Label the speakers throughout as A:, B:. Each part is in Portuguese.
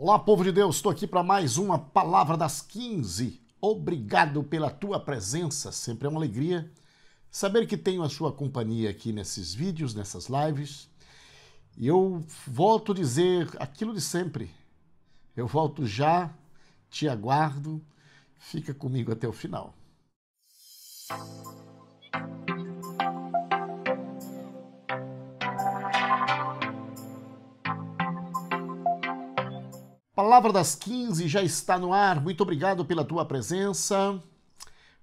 A: Olá, povo de Deus, estou aqui para mais uma Palavra das 15. Obrigado pela tua presença, sempre é uma alegria saber que tenho a sua companhia aqui nesses vídeos, nessas lives. E eu volto a dizer aquilo de sempre. Eu volto já, te aguardo, fica comigo até o final. Palavra das 15 já está no ar. Muito obrigado pela tua presença.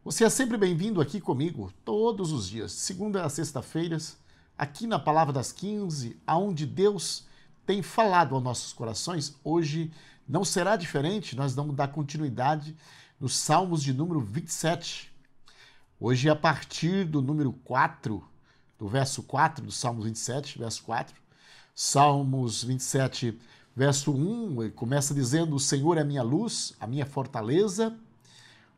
A: Você é sempre bem-vindo aqui comigo, todos os dias, segunda a sexta-feiras, aqui na Palavra das 15, aonde Deus tem falado aos nossos corações. Hoje não será diferente, nós vamos dar continuidade nos Salmos de número 27. Hoje, a partir do número 4, do verso 4, do Salmos 27, verso 4, Salmos 27, Verso 1 eh, começa dizendo: O Senhor é minha luz, a minha fortaleza,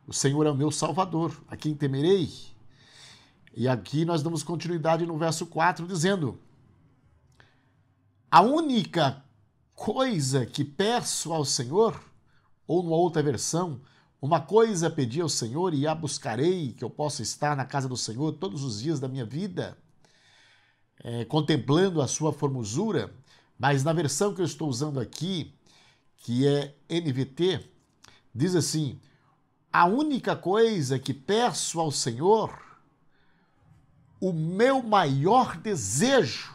A: o Senhor é o meu salvador, a quem temerei. E aqui nós damos continuidade no verso 4, dizendo: A única coisa que peço ao Senhor, ou numa outra versão, uma coisa pedi ao Senhor e a buscarei, que eu possa estar na casa do Senhor todos os dias da minha vida, é, contemplando a sua formosura mas na versão que eu estou usando aqui, que é NVT, diz assim: A única coisa que peço ao Senhor, o meu maior desejo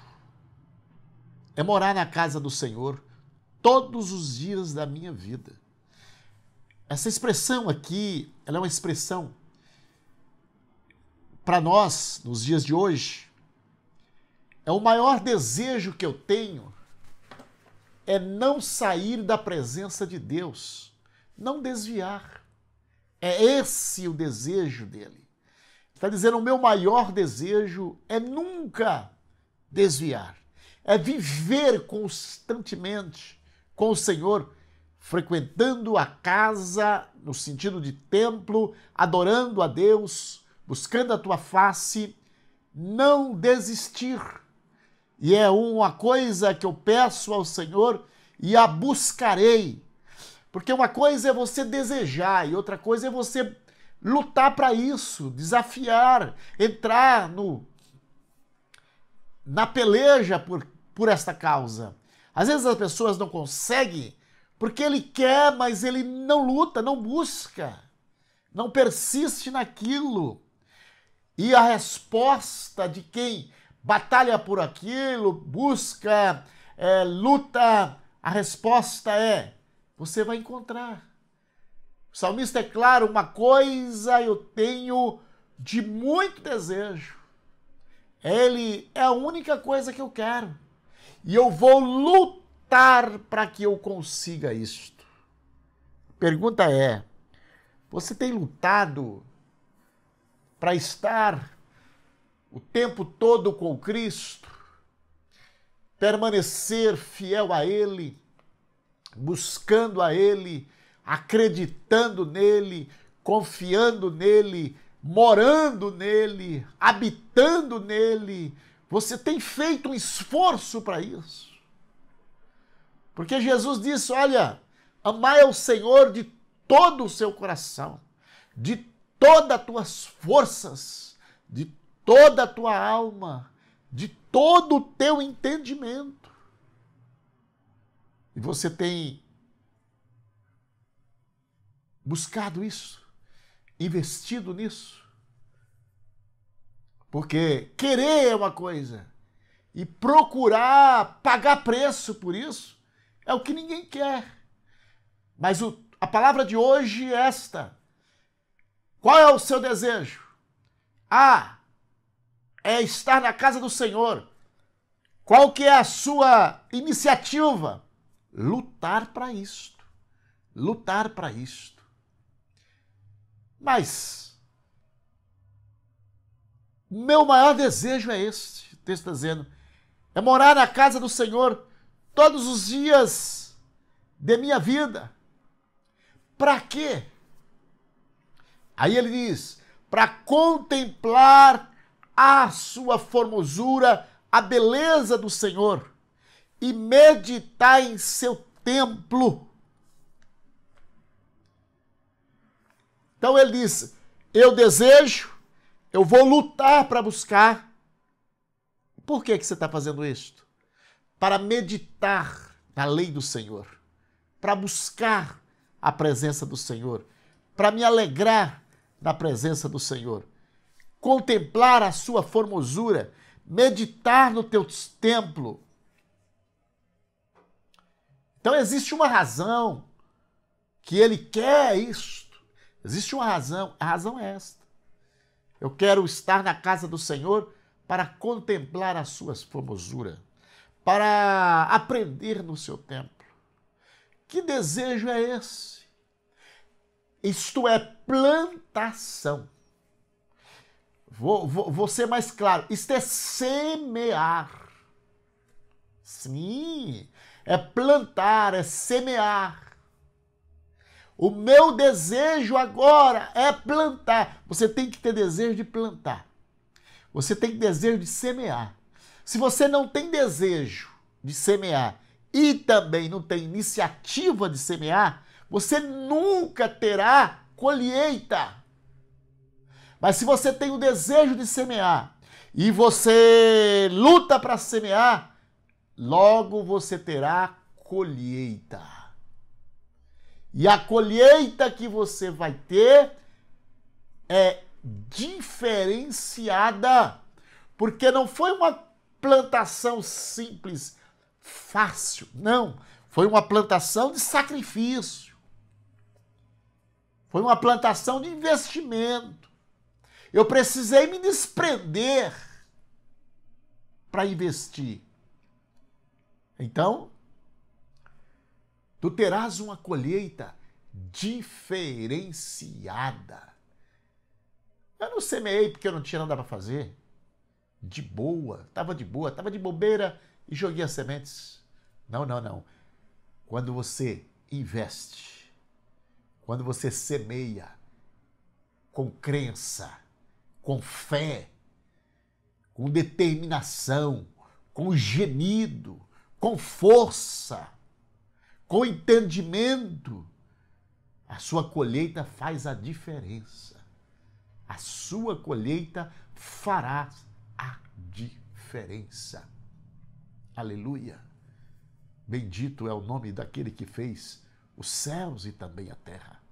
A: é morar na casa do Senhor todos os dias da minha vida. Essa expressão aqui, ela é uma expressão para nós nos dias de hoje. É o maior desejo que eu tenho é não sair da presença de Deus, não desviar. É esse o desejo dele. Está dizendo: o meu maior desejo é nunca desviar, é viver constantemente com o Senhor, frequentando a casa, no sentido de templo, adorando a Deus, buscando a tua face, não desistir e é uma coisa que eu peço ao Senhor e a buscarei. Porque uma coisa é você desejar e outra coisa é você lutar para isso, desafiar, entrar no na peleja por, por esta causa. Às vezes as pessoas não conseguem porque ele quer, mas ele não luta, não busca, não persiste naquilo. E a resposta de quem batalha por aquilo, busca, é, luta. A resposta é: você vai encontrar. O salmista é claro, uma coisa eu tenho de muito desejo. Ele é a única coisa que eu quero. E eu vou lutar para que eu consiga isto. A pergunta é: você tem lutado para estar o tempo todo com Cristo, permanecer fiel a Ele, buscando a Ele, acreditando nele, confiando nele, morando nele, habitando nele. Você tem feito um esforço para isso. Porque Jesus disse: Olha, amai ao Senhor de todo o seu coração, de todas as tuas forças, de toda a tua alma, de todo o teu entendimento. E você tem buscado isso, investido nisso. Porque querer é uma coisa e procurar pagar preço por isso é o que ninguém quer. Mas o, a palavra de hoje é esta. Qual é o seu desejo? A. Ah, é estar na casa do Senhor. Qual que é a sua iniciativa? Lutar para isto. Lutar para isto. Mas meu maior desejo é este, o texto está dizendo, é morar na casa do Senhor todos os dias de minha vida. Para quê? Aí ele diz: para contemplar a sua formosura, a beleza do Senhor, e meditar em seu templo. Então ele diz: Eu desejo, eu vou lutar para buscar. Por que, que você está fazendo isto? Para meditar na lei do Senhor, para buscar a presença do Senhor, para me alegrar na presença do Senhor contemplar a sua formosura, meditar no teu templo. Então existe uma razão que ele quer isto. Existe uma razão, a razão é esta. Eu quero estar na casa do Senhor para contemplar a sua formosura, para aprender no seu templo. Que desejo é esse? Isto é plantação. Vou, vou, vou ser mais claro. Isto é semear. Sim. É plantar, é semear. O meu desejo agora é plantar. Você tem que ter desejo de plantar. Você tem desejo de semear. Se você não tem desejo de semear e também não tem iniciativa de semear, você nunca terá colheita. Mas se você tem o desejo de semear e você luta para semear, logo você terá colheita. E a colheita que você vai ter é diferenciada, porque não foi uma plantação simples, fácil, não. Foi uma plantação de sacrifício. Foi uma plantação de investimento. Eu precisei me desprender para investir. Então, tu terás uma colheita diferenciada. Eu não semeei porque eu não tinha nada para fazer. De boa, tava de boa, tava de bobeira e joguei as sementes. Não, não, não. Quando você investe, quando você semeia com crença, com fé, com determinação, com gemido, com força, com entendimento, a sua colheita faz a diferença. A sua colheita fará a diferença. Aleluia! Bendito é o nome daquele que fez os céus e também a terra.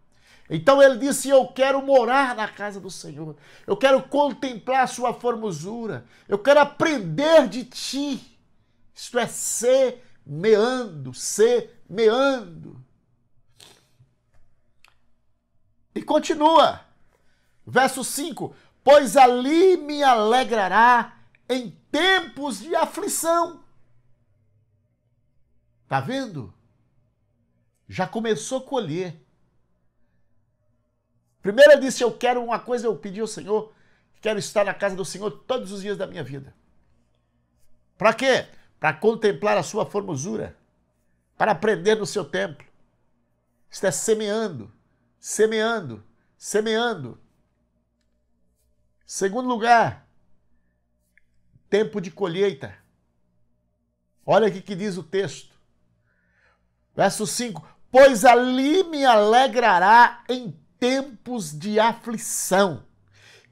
A: Então ele disse: Eu quero morar na casa do Senhor, eu quero contemplar a sua formosura, eu quero aprender de ti. Isto é, semeando, meando, meando. E continua, verso 5: Pois ali me alegrará em tempos de aflição. Tá vendo? Já começou a colher Primeiro ele disse: Eu quero uma coisa, eu pedi ao Senhor, quero estar na casa do Senhor todos os dias da minha vida. Para quê? Para contemplar a sua formosura, para aprender no seu templo. Está semeando, semeando, semeando. Segundo lugar, tempo de colheita. Olha o que diz o texto. Verso 5: Pois ali me alegrará em tempos de aflição,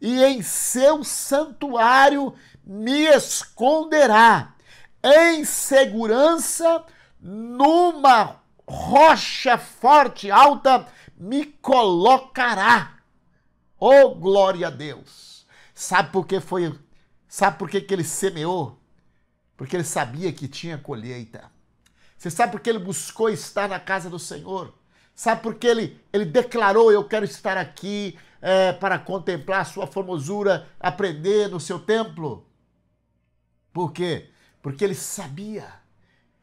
A: e em seu santuário me esconderá, em segurança, numa rocha forte, alta, me colocará. Oh, glória a Deus! Sabe por que foi? Sabe por que, que ele semeou? Porque ele sabia que tinha colheita. Você sabe por que ele buscou estar na casa do Senhor? Sabe por que ele, ele declarou: Eu quero estar aqui é, para contemplar a sua formosura, aprender no seu templo? Por quê? Porque ele sabia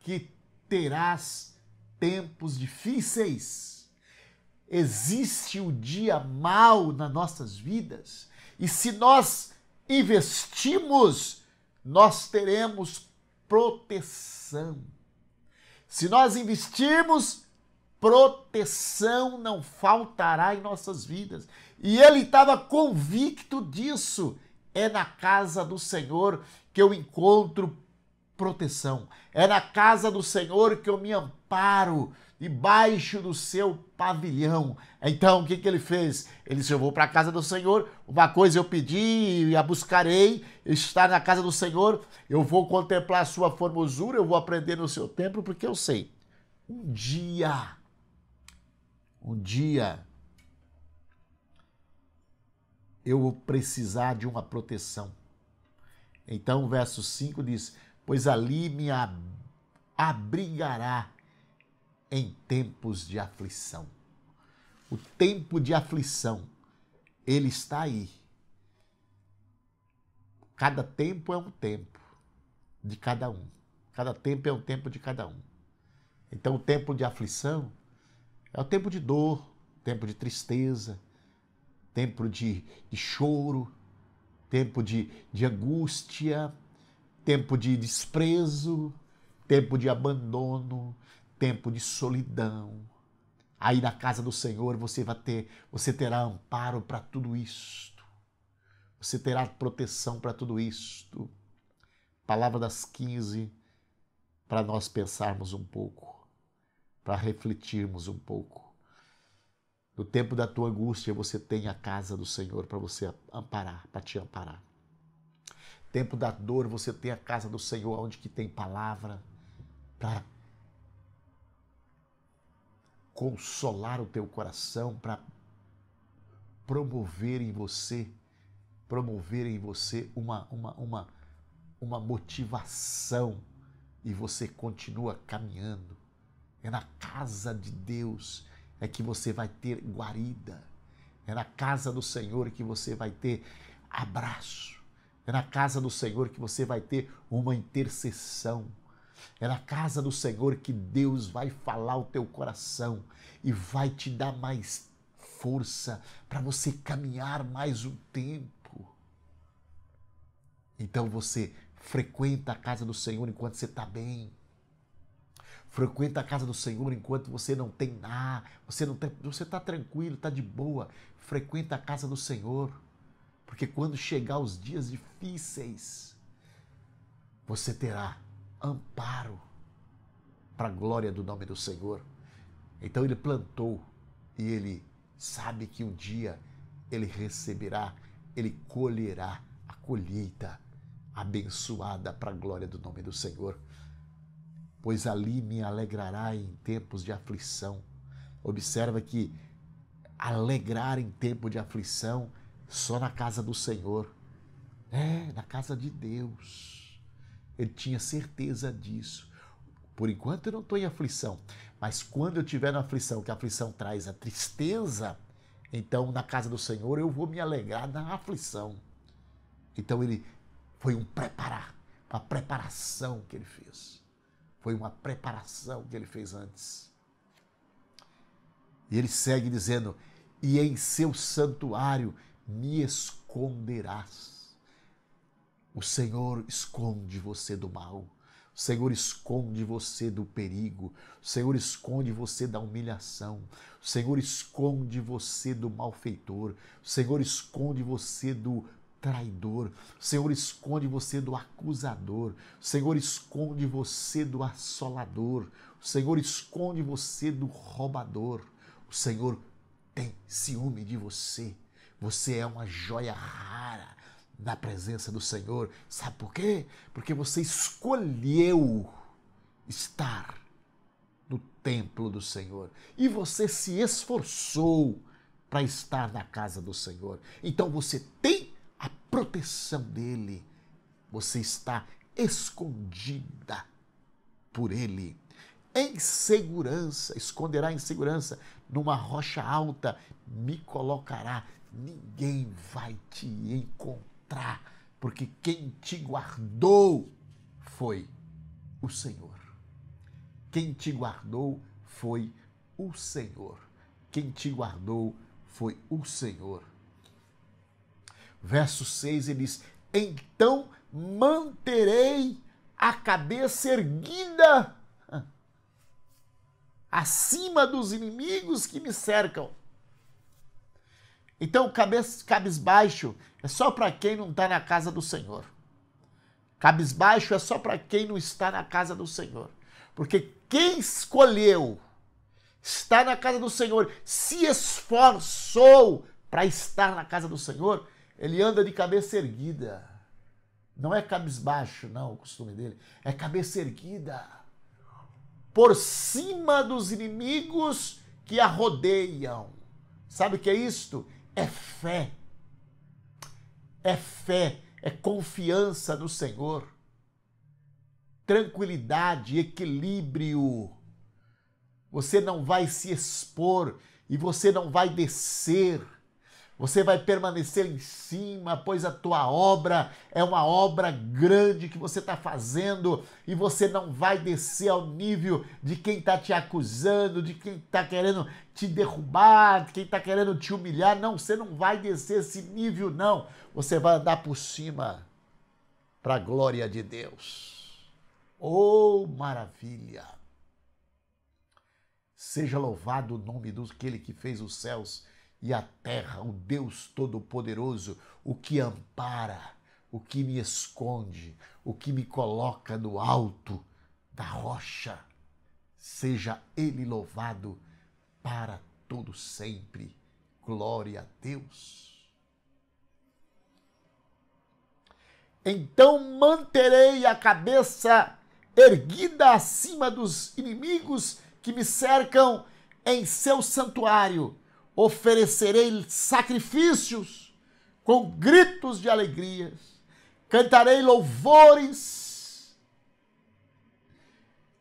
A: que terás tempos difíceis. Existe o dia mau nas nossas vidas, e se nós investimos, nós teremos proteção. Se nós investirmos, proteção não faltará em nossas vidas. E ele estava convicto disso. É na casa do Senhor que eu encontro proteção. É na casa do Senhor que eu me amparo debaixo do seu pavilhão. Então, o que, que ele fez? Ele disse: Eu vou para a casa do Senhor, uma coisa eu pedi e a buscarei, estar na casa do Senhor, eu vou contemplar a sua formosura, eu vou aprender no seu templo, porque eu sei, um dia um dia eu vou precisar de uma proteção. Então o verso 5 diz: Pois ali me abrigará em tempos de aflição. O tempo de aflição, ele está aí. Cada tempo é um tempo de cada um. Cada tempo é um tempo de cada um. Então, o tempo de aflição é o tempo de dor, tempo de tristeza, tempo de, de choro, tempo de, de angústia, tempo de desprezo, tempo de abandono, tempo de solidão. Aí na casa do Senhor você vai ter, você terá amparo para tudo isto. Você terá proteção para tudo isto. Palavra das 15 para nós pensarmos um pouco para refletirmos um pouco. No tempo da tua angústia, você tem a casa do Senhor para você amparar, para te amparar. Tempo da dor, você tem a casa do Senhor onde que tem palavra para consolar o teu coração, para promover em você, promover em você uma uma uma uma motivação e você continua caminhando é na casa de Deus é que você vai ter guarida. É na casa do Senhor que você vai ter abraço. É na casa do Senhor que você vai ter uma intercessão. É na casa do Senhor que Deus vai falar o teu coração e vai te dar mais força para você caminhar mais um tempo. Então você frequenta a casa do Senhor enquanto você está bem. Frequenta a casa do Senhor enquanto você não tem nada, você não tem, você está tranquilo, está de boa. Frequenta a casa do Senhor, porque quando chegar os dias difíceis, você terá amparo para a glória do nome do Senhor. Então ele plantou e ele sabe que um dia ele receberá, ele colherá a colheita abençoada para a glória do nome do Senhor pois ali me alegrará em tempos de aflição. Observa que alegrar em tempo de aflição só na casa do Senhor, é, na casa de Deus. Ele tinha certeza disso. Por enquanto eu não estou em aflição, mas quando eu tiver na aflição, que a aflição traz a tristeza, então na casa do Senhor eu vou me alegrar na aflição. Então ele foi um preparar, uma preparação que ele fez. Foi uma preparação que ele fez antes. E ele segue dizendo: E em seu santuário me esconderás. O Senhor esconde você do mal. O Senhor esconde você do perigo. O Senhor esconde você da humilhação. O Senhor esconde você do malfeitor. O Senhor esconde você do traidor. O Senhor esconde você do acusador. O Senhor esconde você do assolador. O Senhor esconde você do roubador. O Senhor tem ciúme de você. Você é uma joia rara na presença do Senhor. Sabe por quê? Porque você escolheu estar no templo do Senhor e você se esforçou para estar na casa do Senhor. Então você tem proteção dele. Você está escondida por ele. Em segurança, esconderá em segurança, numa rocha alta me colocará. Ninguém vai te encontrar, porque quem te guardou foi o Senhor. Quem te guardou foi o Senhor. Quem te guardou foi o Senhor. Verso 6 ele diz: Então manterei a cabeça erguida acima dos inimigos que me cercam. Então, cabeça, cabisbaixo é só para quem não está na casa do Senhor. Cabisbaixo é só para quem não está na casa do Senhor. Porque quem escolheu estar na casa do Senhor, se esforçou para estar na casa do Senhor, ele anda de cabeça erguida. Não é cabisbaixo, não, o costume dele. É cabeça erguida. Por cima dos inimigos que a rodeiam. Sabe o que é isto? É fé. É fé, é confiança no Senhor. Tranquilidade, equilíbrio. Você não vai se expor e você não vai descer você vai permanecer em cima, pois a tua obra é uma obra grande que você está fazendo e você não vai descer ao nível de quem está te acusando, de quem está querendo te derrubar, de quem está querendo te humilhar. Não, você não vai descer esse nível, não. Você vai andar por cima para a glória de Deus. Oh, maravilha! Seja louvado o nome daquele que fez os céus e a terra, o Deus Todo-Poderoso, o que ampara, o que me esconde, o que me coloca no alto da rocha. Seja Ele louvado para todo sempre. Glória a Deus. Então manterei a cabeça erguida acima dos inimigos que me cercam em seu santuário oferecerei sacrifícios com gritos de alegrias, cantarei louvores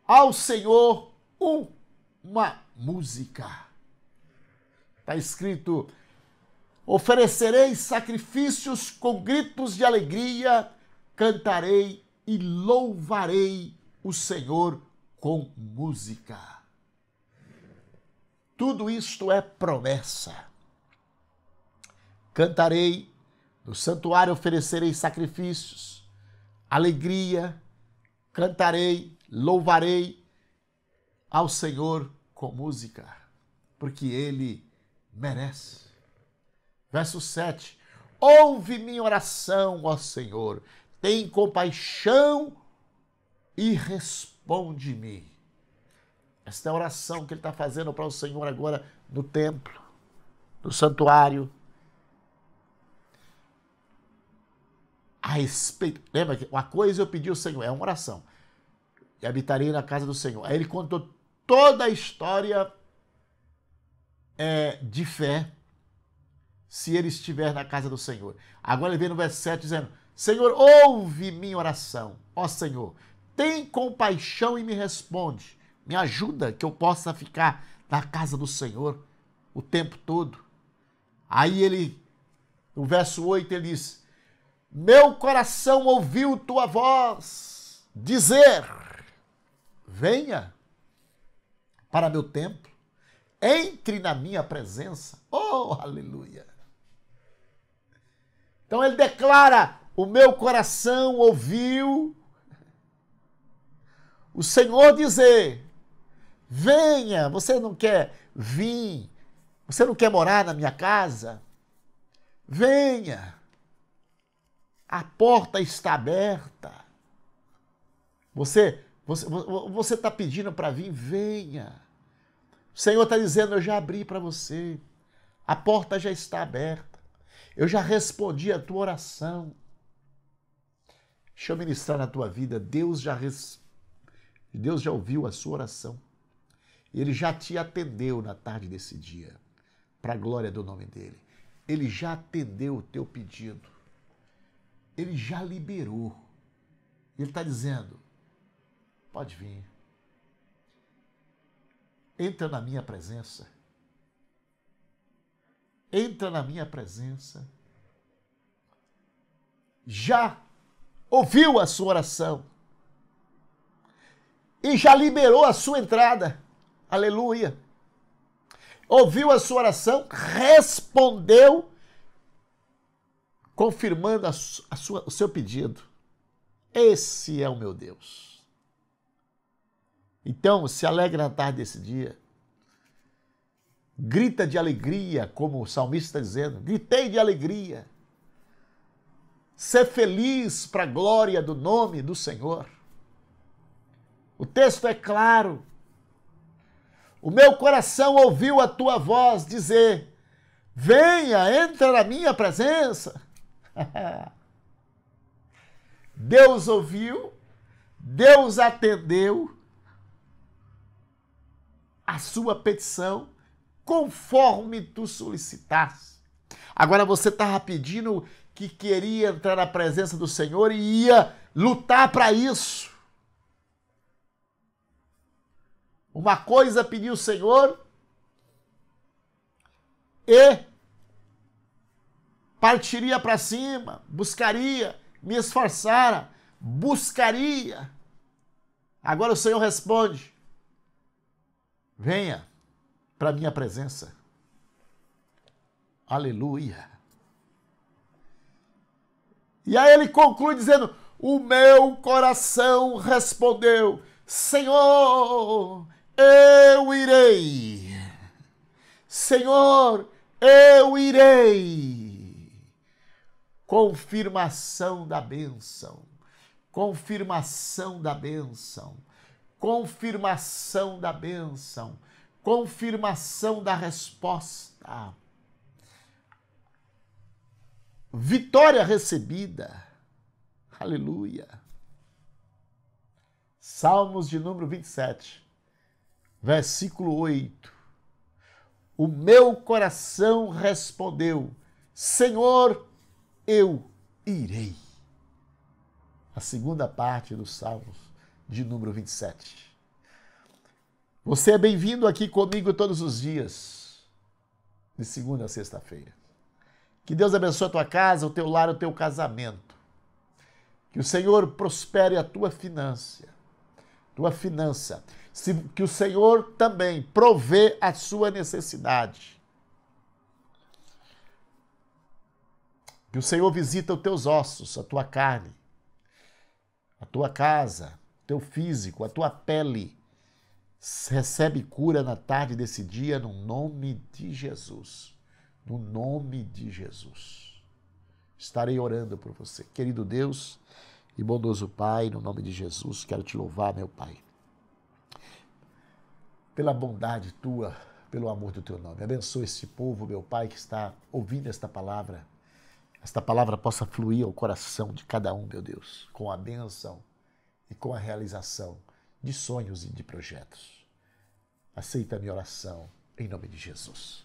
A: ao Senhor uma música. Está escrito: oferecerei sacrifícios com gritos de alegria, cantarei e louvarei o Senhor com música. Tudo isto é promessa. Cantarei, no santuário oferecerei sacrifícios, alegria, cantarei, louvarei ao Senhor com música, porque ele merece. Verso 7. Ouve minha oração, ó Senhor, tem compaixão e responde-me. Esta oração que ele está fazendo para o Senhor agora no templo, no santuário. A respeito. Lembra que uma coisa eu pedi ao Senhor, é uma oração. E habitarei na casa do Senhor. Aí ele contou toda a história é, de fé se ele estiver na casa do Senhor. Agora ele vem no versículo 7 dizendo: Senhor, ouve minha oração. Ó Senhor, tem compaixão e me responde me ajuda que eu possa ficar na casa do Senhor o tempo todo. Aí ele, no verso 8, ele diz: Meu coração ouviu tua voz dizer: Venha para meu templo, entre na minha presença. Oh, aleluia! Então ele declara: O meu coração ouviu o Senhor dizer: Venha, você não quer vir? Você não quer morar na minha casa? Venha. A porta está aberta. Você você você está pedindo para vir, venha. O Senhor está dizendo, eu já abri para você. A porta já está aberta. Eu já respondi a tua oração. Deixa eu ministrar na tua vida. Deus já res... Deus já ouviu a sua oração. Ele já te atendeu na tarde desse dia, para a glória do nome dele. Ele já atendeu o teu pedido. Ele já liberou. Ele está dizendo: pode vir. Entra na minha presença. Entra na minha presença. Já ouviu a sua oração e já liberou a sua entrada. Aleluia. Ouviu a sua oração, respondeu, confirmando a sua, o seu pedido. Esse é o meu Deus. Então, se alegra na tarde desse dia. Grita de alegria, como o salmista está dizendo. Gritei de alegria. Ser feliz para a glória do nome do Senhor. O texto é claro. O meu coração ouviu a tua voz dizer: Venha, entra na minha presença. Deus ouviu, Deus atendeu a sua petição conforme tu solicitaste. Agora você estava pedindo que queria entrar na presença do Senhor e ia lutar para isso. Uma coisa pediu o Senhor e partiria para cima, buscaria, me esforçara, buscaria. Agora o Senhor responde: Venha para minha presença. Aleluia. E aí ele conclui dizendo: O meu coração respondeu: Senhor, eu irei. Senhor, eu irei. Confirmação da bênção. Confirmação da bênção. Confirmação da bênção. Confirmação da resposta. Vitória recebida. Aleluia. Salmos de número 27 versículo 8. O meu coração respondeu: Senhor, eu irei. A segunda parte dos Salmos de número 27. Você é bem-vindo aqui comigo todos os dias, de segunda a sexta-feira. Que Deus abençoe a tua casa, o teu lar, o teu casamento. Que o Senhor prospere a tua finança. Tua finança que o Senhor também provê a sua necessidade. Que o Senhor visita os teus ossos, a tua carne, a tua casa, teu físico, a tua pele. Recebe cura na tarde desse dia no nome de Jesus. No nome de Jesus. Estarei orando por você. Querido Deus e bondoso Pai, no nome de Jesus, quero te louvar, meu Pai pela bondade tua, pelo amor do teu nome. abençoe esse povo, meu Pai, que está ouvindo esta palavra. Esta palavra possa fluir ao coração de cada um, meu Deus, com a benção e com a realização de sonhos e de projetos. Aceita a minha oração, em nome de Jesus.